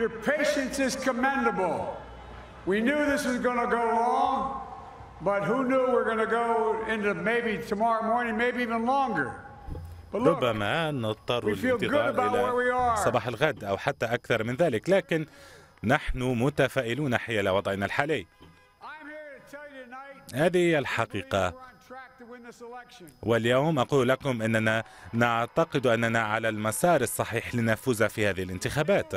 [SPEAKER 4] Your patience is commendable. We knew this was going to go long, but who knew we're going to go into maybe tomorrow morning, maybe even longer.
[SPEAKER 5] ربما نضطر للانتظار إلى صباح الغد أو حتى أكثر من ذلك لكن نحن متفائلون حيال وضعنا الحالي هذه هي الحقيقة واليوم أقول لكم أننا نعتقد أننا على المسار الصحيح لنفوز في هذه الانتخابات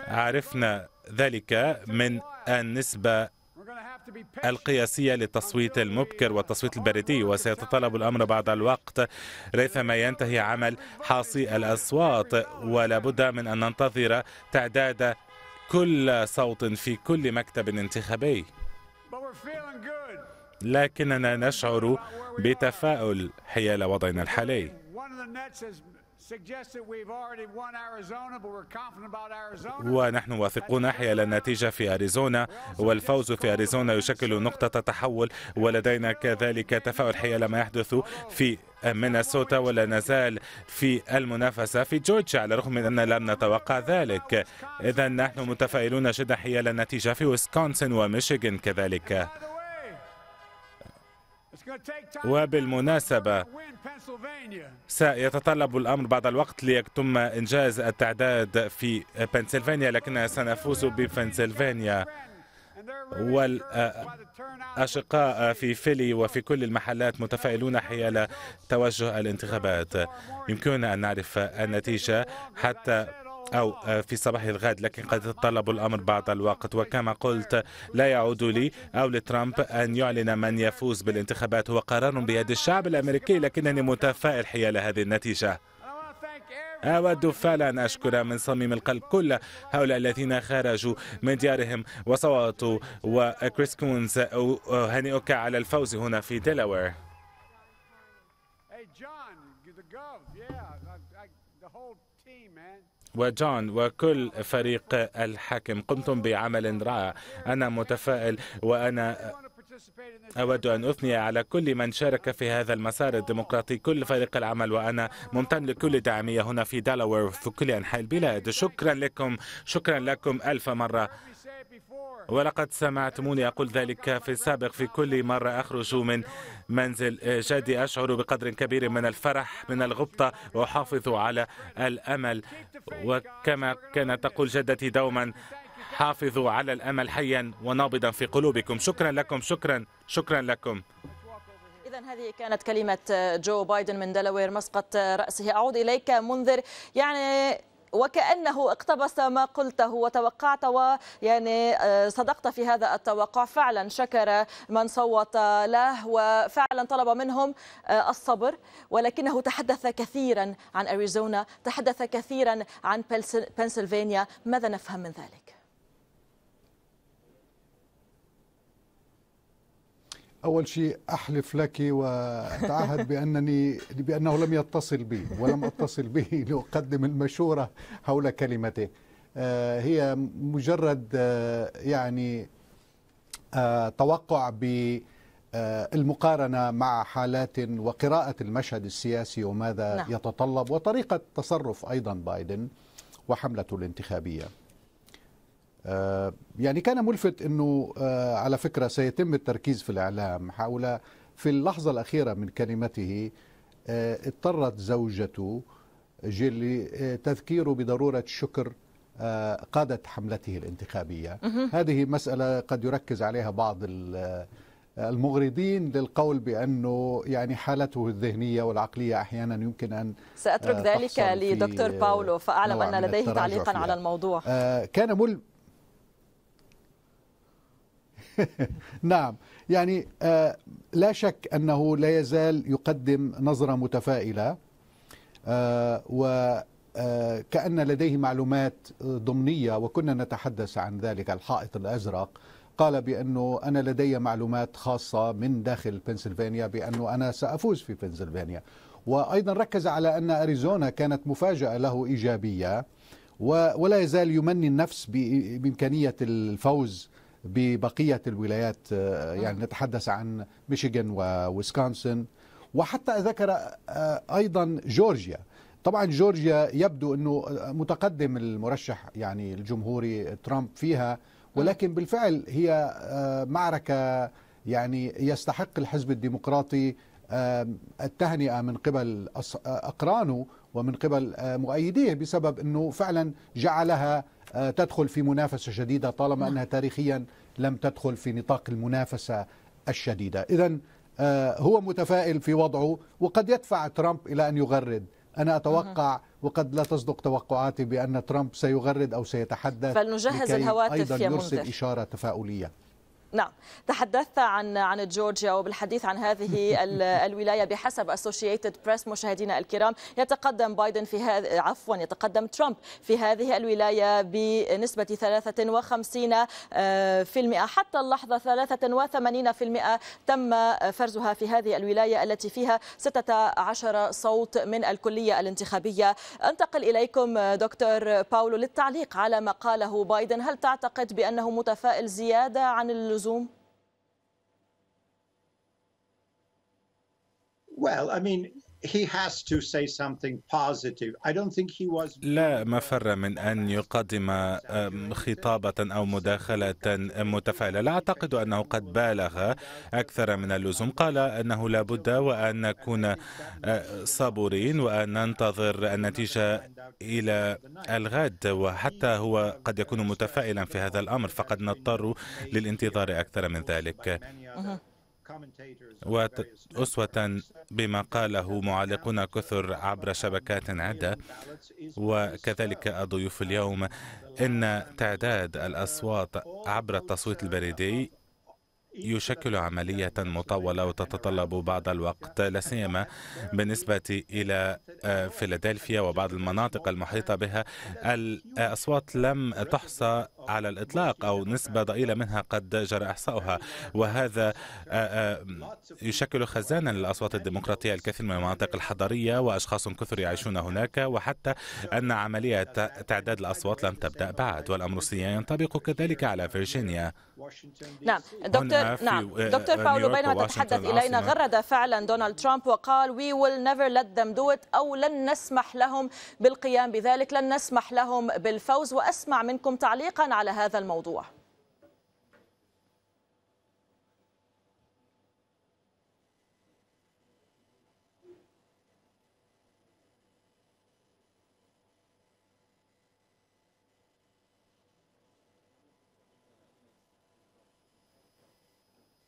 [SPEAKER 5] عرفنا ذلك من النسبة القياسية للتصويت المبكر والتصويت البريدي وسيتطلب الأمر بعض الوقت ريثما ينتهي عمل حاصي الأصوات ولا بد من أن ننتظر تعداد كل صوت في كل مكتب انتخابي لكننا نشعر بتفاؤل حيال وضعنا الحالي ونحن واثقون حيال النتيجة في أريزونا والفوز في أريزونا يشكل نقطة تحول ولدينا كذلك تفاؤل حيال ما يحدث في مينيسوتا ولا نزال في المنافسة في جورجيا على الرغم من أننا لم نتوقع ذلك إذا نحن متفائلون جدا حيال النتيجة في ويسكونسن وميشيغان كذلك وبالمناسبة سيتطلب الأمر بعض الوقت ليتم إنجاز التعداد في بنسلفانيا لكننا سنفوز ببنسلفانيا والأشقاء في فيلي وفي كل المحلات متفائلون حيال توجه الانتخابات يمكننا أن نعرف النتيجة حتى أو آه، في صباح الغد لكن قد تطلب الأمر بعض الوقت وكما قلت لا يعود لي أو لترامب أن يعلن من يفوز بالانتخابات هو قرار بيد الشعب الأمريكي لكنني متفائل حيال هذه النتيجة أود فعلا أن أشكر من صميم القلب كل هؤلاء الذين خرجوا من ديارهم وصوتوا وكريس آه، كونز أهنئك على الفوز هنا في ديلاوير وجون وكل فريق الحكم قمتم بعمل رائع أنا متفائل وأنا أود أن أثني على كل من شارك في هذا المسار الديمقراطي كل فريق العمل وأنا ممتن لكل دعمية هنا في دالاوير وفي كل أنحاء البلاد شكرا لكم شكرا لكم ألف مرة ولقد سمعتموني أقول ذلك في السابق في كل مرة أخرج من منزل جدي أشعر بقدر كبير من الفرح من الغبطة وأحافظ على الأمل وكما كانت تقول جدتي دوما حافظوا على الأمل حيا ونابضا في قلوبكم شكرا لكم شكرا شكرا لكم
[SPEAKER 1] إذا هذه كانت كلمة جو بايدن من دلوير مسقط رأسه أعود إليك منذر يعني وكأنه اقتبس ما قلته وتوقعت ويعني آه، صدقت في هذا التوقع فعلا شكر من صوت له وفعلا طلب منهم آه، الصبر ولكنه تحدث كثيرا عن أريزونا تحدث كثيرا عن بنسلفانيا ماذا نفهم من ذلك؟
[SPEAKER 3] أول شيء أحلف لك وأتعهد بأنني بأنه لم يتصل بي ولم أتصل به [laughs] لأقدم المشورة حول كلمته آه، هي مجرد آه، يعني آه، توقع بالمقارنة مع حالات وقراءة المشهد السياسي وماذا نعم. يتطلب وطريقة تصرف أيضا بايدن وحملته الانتخابية آه، يعني كان ملفت انه آه، على فكره سيتم التركيز في الاعلام حول في اللحظه الاخيره من كلمته آه، اضطرت زوجته جيلي تذكيره بضروره شكر قادة حملته الانتخابية هذه مسألة قد يركز عليها بعض المغرضين للقول بأنه يعني حالته الذهنية والعقلية أحيانا يمكن أن سأترك ذلك لدكتور باولو فأعلم أن لديه تعليقا على الموضوع كان [laughs] نعم يعني آه، لا شك أنه لا يزال يقدم نظرة متفائلة آه، وكأن آه، لديه معلومات ضمنية وكنا نتحدث عن ذلك الحائط الأزرق قال بأنه أنا لدي معلومات خاصة من داخل بنسلفانيا بأنه أنا سأفوز في بنسلفانيا وأيضا ركز على أن أريزونا كانت مفاجأة له إيجابية ولا يزال يمني النفس بإمكانية الفوز ببقية الولايات آه، يعني آه. نتحدث عن ميشيغان وويسكونسن وحتى ذكر آه، أيضا جورجيا طبعا جورجيا يبدو أنه متقدم المرشح يعني الجمهوري ترامب فيها ولكن بالفعل هي معركة يعني يستحق الحزب الديمقراطي التهنئة من قبل أقرانه ومن قبل مؤيديه بسبب أنه فعلا جعلها آه، تدخل في منافسة شديدة طالما نعم. أنها تاريخيا لم تدخل في نطاق المنافسة الشديدة إذا آه، هو متفائل في وضعه وقد يدفع ترامب إلى أن يغرد أنا أتوقع وقد لا تصدق توقعاتي بأن ترامب سيغرد أو سيتحدث فلنجهز الهواتف أيضا يا يرسل إشارة تفاؤلية
[SPEAKER 1] نعم تحدثت عن عن جورجيا وبالحديث عن هذه [laughs] الولايه بحسب اسوشيتد بريس مشاهدينا الكرام يتقدم بايدن في هذا عفوا يتقدم ترامب في هذه الولايه بنسبه 53% آه، حتى اللحظه 83% تم فرزها في هذه الولايه التي فيها 16 صوت من الكليه الانتخابيه انتقل اليكم دكتور باولو للتعليق على ما قاله بايدن هل تعتقد بانه متفائل زياده عن اللزوم؟
[SPEAKER 4] Well, I mean,
[SPEAKER 5] لا مفر من أن يقدم خطابة أو مداخلة متفائلة لا أعتقد أنه قد بالغ أكثر من اللزوم قال أنه لا بد وأن نكون صبورين وأن ننتظر النتيجة إلى الغد وحتى هو قد يكون متفائلا في هذا الأمر فقد نضطر للانتظار أكثر من ذلك وأسوة بما قاله معلقون كثر عبر شبكات عدة وكذلك الضيوف اليوم إن تعداد uh, الأصوات عبر uh, التصويت البريدي يشكل عملية مطولة وتتطلب بعض الوقت لا سيما بالنسبة إلى آه، فيلادلفيا وبعض المناطق المحيطة بها الأصوات لم تحصى على الإطلاق أو نسبة ضئيلة منها قد جرى إحصاؤها وهذا آه، آه، يشكل خزانا للأصوات الديمقراطية الكثير من المناطق الحضرية وأشخاص كثر يعيشون هناك وحتى أن عملية تعداد الأصوات لم تبدأ بعد والأمر ينطبق كذلك على فيرجينيا
[SPEAKER 1] نعم دكتور نعم آه، دكتور آه، باولو بينما تتحدث إلينا غرد فعلا دونالد ترامب وقال وي ويل نيفر ليت ذم دو ات أو لن نسمح لهم بالقيام بذلك لن نسمح لهم بالفوز وأسمع منكم تعليقا على هذا الموضوع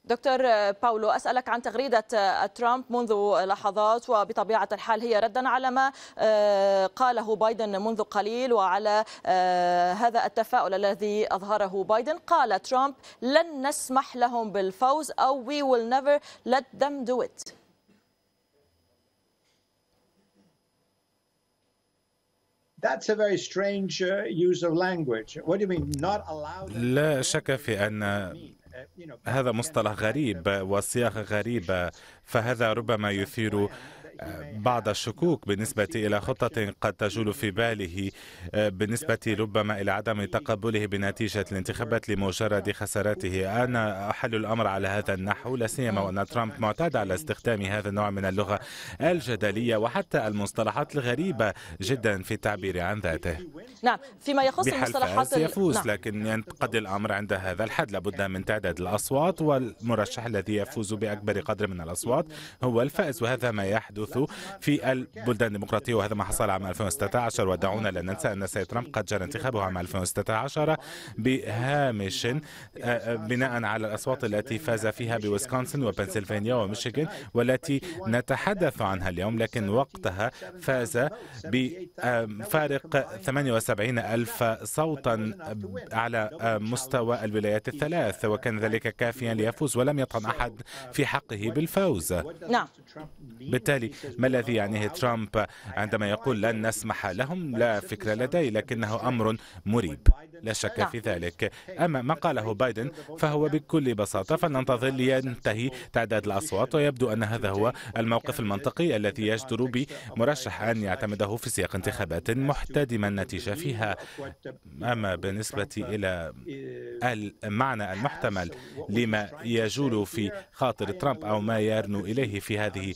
[SPEAKER 1] دكتور باولو أسألك عن تغريدة ترامب منذ لحظات وبطبيعة الحال هي ردا على ما آه، قاله بايدن منذ قليل وعلى آه، هذا التفاؤل الذي أظهره بايدن قال ترامب لن نسمح لهم بالفوز أو we will never let them do it
[SPEAKER 4] That's a very strange uh, use of language. What do you mean not
[SPEAKER 5] لا شك في أن هذا مصطلح غريب وصياغة غريبة فهذا ربما يثير بعض الشكوك بالنسبة إلى خطة قد تجول في باله بالنسبة ربما إلى عدم تقبله بنتيجة الانتخابات لمجرد خسارته أنا أحل الأمر على هذا النحو لا سيما وأن ترامب معتاد على استخدام هذا النوع من اللغة الجدلية وحتى المصطلحات الغريبة جدا في التعبير عن ذاته
[SPEAKER 1] نعم فيما يخص المصطلحات يفوز نعم.
[SPEAKER 5] لكن ينتقد الأمر عند هذا الحد لابد من تعداد الأصوات والمرشح الذي يفوز بأكبر قدر من الأصوات هو الفائز وهذا ما يحدث يحدث في البلدان الديمقراطية وهذا ما حصل عام 2016 ودعونا لا ننسى أن السيد ترامب قد جرى انتخابه عام 2016 بهامش آه، آه، بناء على الأصوات التي فاز فيها بويسكونسن وبنسلفانيا وميشيغان والتي نتحدث عنها اليوم لكن وقتها فاز بفارق آه، 78 ألف صوتا على مستوى الولايات الثلاث وكان ذلك كافيا ليفوز ولم يطعن أحد في حقه بالفوز نعم بالتالي ما الذي يعنيه ترامب عندما يقول لن نسمح لهم لا فكرة لدي لكنه أمر مريب لا شك في ذلك أما ما قاله بايدن فهو بكل بساطة فلننتظر لينتهي تعداد الأصوات ويبدو أن هذا هو الموقف المنطقي الذي يجدر بمرشح أن يعتمده في سياق انتخابات محتدما النتيجة فيها أما بالنسبة إلى المعنى المحتمل لما يجول في خاطر ترامب أو ما يرنو إليه في هذه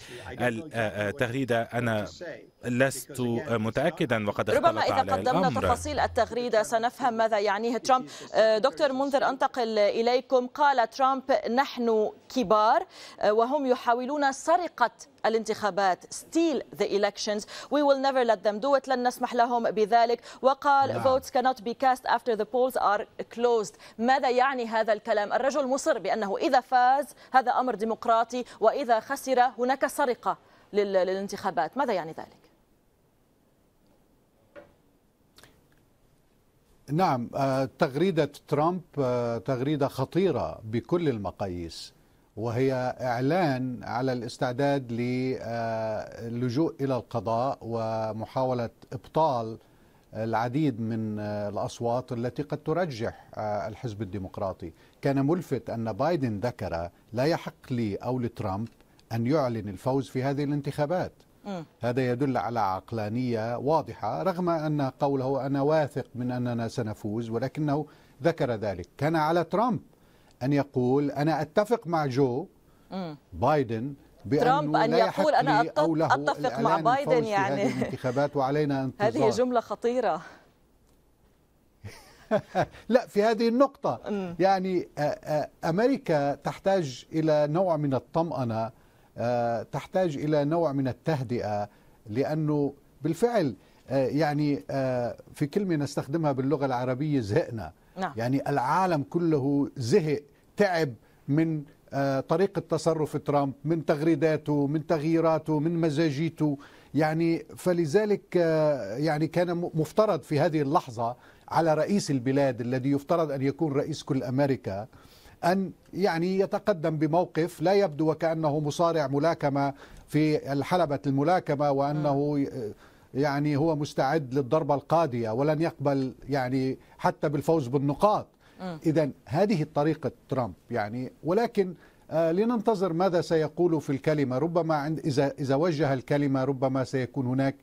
[SPEAKER 5] تغريدة أنا لست متأكدا وقد اختلط ربما إذا قدمنا الأمر. تفاصيل
[SPEAKER 1] التغريدة سنفهم ماذا يعنيه ترامب أه، دكتور منذر أنتقل إليكم قال ترامب نحن كبار أه، وهم يحاولون سرقة الانتخابات steal the elections we will never let them do it لن نسمح لهم بذلك وقال لا. نعم. votes cannot be cast after the polls are closed ماذا يعني هذا الكلام الرجل مصر بأنه إذا فاز هذا أمر ديمقراطي وإذا خسر هناك سرقة للانتخابات ماذا يعني ذلك؟
[SPEAKER 3] نعم آه، تغريدة ترامب آه، تغريدة خطيرة بكل المقاييس وهي إعلان على الاستعداد آه، للجوء إلى القضاء ومحاولة إبطال العديد من الأصوات التي قد ترجح الحزب الديمقراطي كان ملفت أن بايدن ذكر لا يحق لي أو لترامب أن يعلن الفوز في هذه الانتخابات هذا يدل على عقلانية واضحة رغم أن قوله أنا واثق من أننا سنفوز ولكنه ذكر ذلك كان على ترامب أن يقول أنا أتفق مع جو بايدن ترامب أن يقول أنا أتفق, أتفق مع بايدن يعني هذه الانتخابات وعلينا [laughs] انتظار هذه
[SPEAKER 1] جملة خطيرة [laughs]
[SPEAKER 3] لا في هذه النقطة يعني أمريكا تحتاج إلى نوع من الطمأنة آه، تحتاج الى نوع من التهدئه لانه بالفعل آه، يعني آه، في كلمه نستخدمها باللغه العربيه زهقنا نعم. يعني العالم كله زهق تعب من طريقة تصرف ترامب من تغريداته من تغييراته من مزاجيته يعني فلذلك يعني كان مفترض في هذه اللحظة على رئيس البلاد الذي يفترض أن يكون رئيس كل أمريكا أن يعني يتقدم بموقف لا يبدو وكأنه مصارع ملاكمة في الحلبة الملاكمة وأنه يعني هو مستعد للضربة القاضية ولن يقبل يعني حتى بالفوز بالنقاط إذا هذه طريقة ترامب يعني ولكن آه، لننتظر ماذا سيقول في الكلمة ربما عند إذا, إذا وجه الكلمة ربما سيكون هناك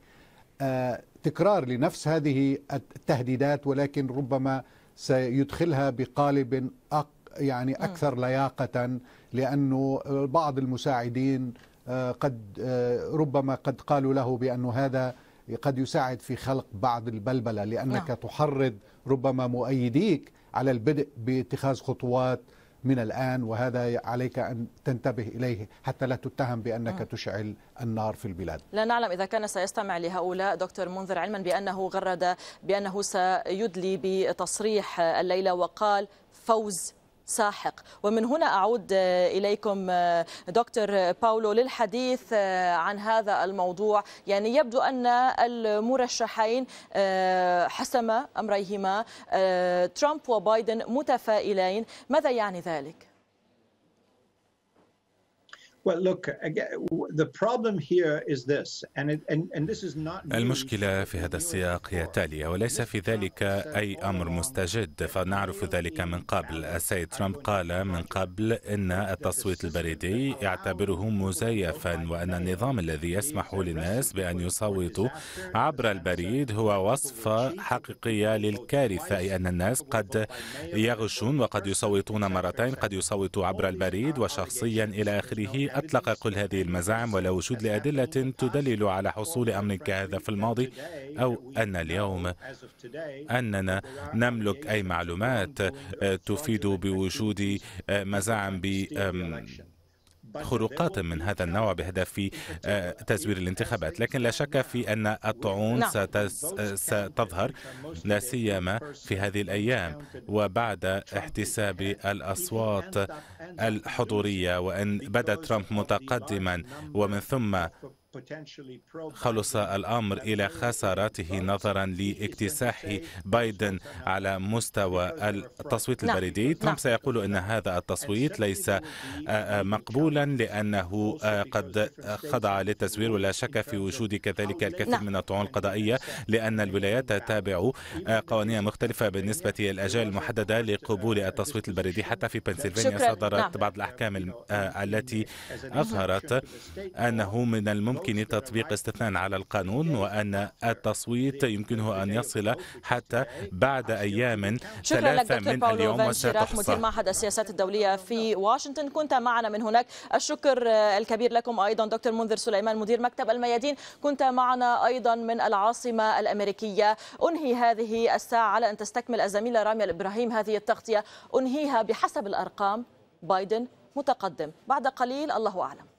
[SPEAKER 3] آه، تكرار لنفس هذه التهديدات ولكن ربما سيدخلها بقالب يعني أكثر لياقة لأنه بعض المساعدين آه، قد آه، ربما قد قالوا له بأن هذا قد يساعد في خلق بعض البلبلة لأنك نعم. تحرض ربما مؤيديك على البدء باتخاذ خطوات من الآن وهذا عليك أن تنتبه إليه حتى لا تتهم بأنك تشعل النار في البلاد
[SPEAKER 1] لا نعلم إذا كان سيستمع لهؤلاء دكتور منذر علما بأنه غرد بأنه سيدلي بتصريح الليلة وقال فوز ساحق ومن هنا أعود آه، إليكم آه، دكتور باولو للحديث آه، عن هذا الموضوع يعني يبدو أن المرشحين حسم أمريهما ترامب وبايدن متفائلين ماذا يعني ذلك؟
[SPEAKER 4] Well, look, the problem here is is this, this and not.
[SPEAKER 5] المشكلة في هذا السياق هي التالية وليس في ذلك أي أمر مستجد فنعرف ذلك من قبل السيد ترامب قال من قبل أن التصويت البريدي يعتبره مزيفا وأن النظام الذي يسمح للناس بأن يصوتوا عبر البريد هو وصفة حقيقية للكارثة أي أن الناس قد يغشون وقد يصوتون مرتين قد يصوتوا عبر البريد وشخصيا إلى آخره أطلق كل هذه المزاعم ولا وجود لأدلة تدلل على حصول أمر كهذا في الماضي أو أن اليوم أننا نملك أي معلومات آه، تفيد بوجود آه، مزاعم ب خروقات من هذا النوع بهدف آه، تزوير الانتخابات لكن لا شك في أن الطعون نعم. ستظهر لا سيما في هذه الأيام وبعد احتساب الأصوات الحضورية وأن بدأ ترامب متقدما ومن ثم خلص الأمر إلى خسارته نظرا لاكتساح بايدن على مستوى التصويت نعم، البريدي نعم. ترامب سيقول أن هذا التصويت ليس آه، آه، مقبولا لأنه آه، قد خضع للتزوير ولا شك في وجود كذلك الكثير من الطعون القضائية لأن الولايات تتابع قوانين مختلفة بالنسبة للأجال المحددة لقبول التصويت البريدي حتى في بنسلفانيا صدرت نعم. بعض الأحكام التي أظهرت أنه من الممكن يمكن تطبيق استثناء على القانون وأن التصويت يمكنه أن يصل حتى بعد أيام ثلاثة من اليوم وستحصى مدير معهد
[SPEAKER 1] السياسات الدولية في واشنطن كنت معنا من هناك الشكر الكبير لكم أيضا دكتور منذر سليمان مدير مكتب الميادين كنت معنا أيضا من العاصمة الأمريكية أنهي هذه الساعة على أن تستكمل الزميلة رامية الإبراهيم هذه التغطية أنهيها بحسب الأرقام بايدن متقدم بعد قليل الله أعلم